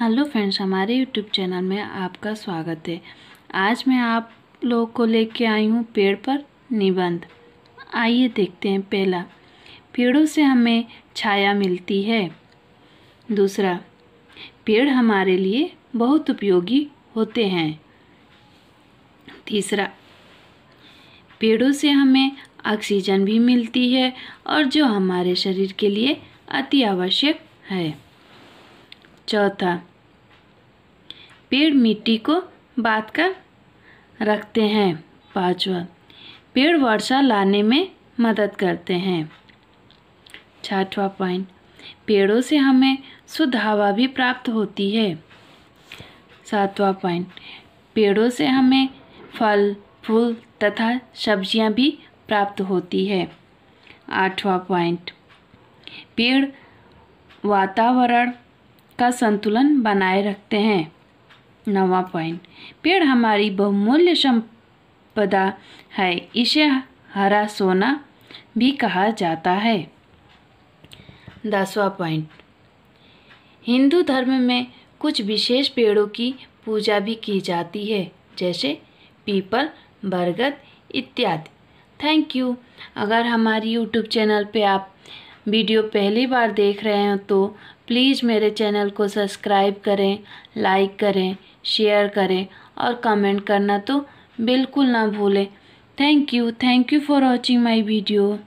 hello friends हमारे YouTube channel में आपका स्वागत है आज मैं आप लोग को लेके आई हूँ पेड़ पर निबंध आइए देखते हैं पहला पेड़ों से हमें छाया मिलती है दूसरा पेड़ हमारे लिए बहुत उपयोगी होते हैं तीसरा पेड़ों से हमें ऑक्सीजन भी मिलती है और जो हमारे शरीर के लिए अति आवश्यक है चौथा पेड़ मिट्टी को बात कर रखते हैं पांचवा पेड़ वर्षा लाने में मदद करते हैं छठवा पॉइंट पेड़ों से हमें शुद्ध हवा भी प्राप्त होती है सातवा पॉइंट पेड़ों से हमें फल फूल तथा सब्जियां भी प्राप्त होती है आठवां पॉइंट पेड़ वातावरण का संतुलन बनाए रखते हैं नवा पॉइंट पेड़ हमारी बहुमूल्य संपदा है इसे हरा सोना भी कहा जाता है दसवा पॉइंट हिंदू धर्म में कुछ विशेष पेड़ों की पूजा भी की जाती है जैसे पीपल बरगद इत्यादि थैंक यू अगर हमारी यूट्यूब चैनल पे आप वीडियो पहली बार देख रहे हो तो प्लीज़ मेरे चैनल को सब्सक्राइब करें लाइक करें शेयर करें और कमेंट करना तो बिल्कुल ना भूलें thank you thank you for watching my video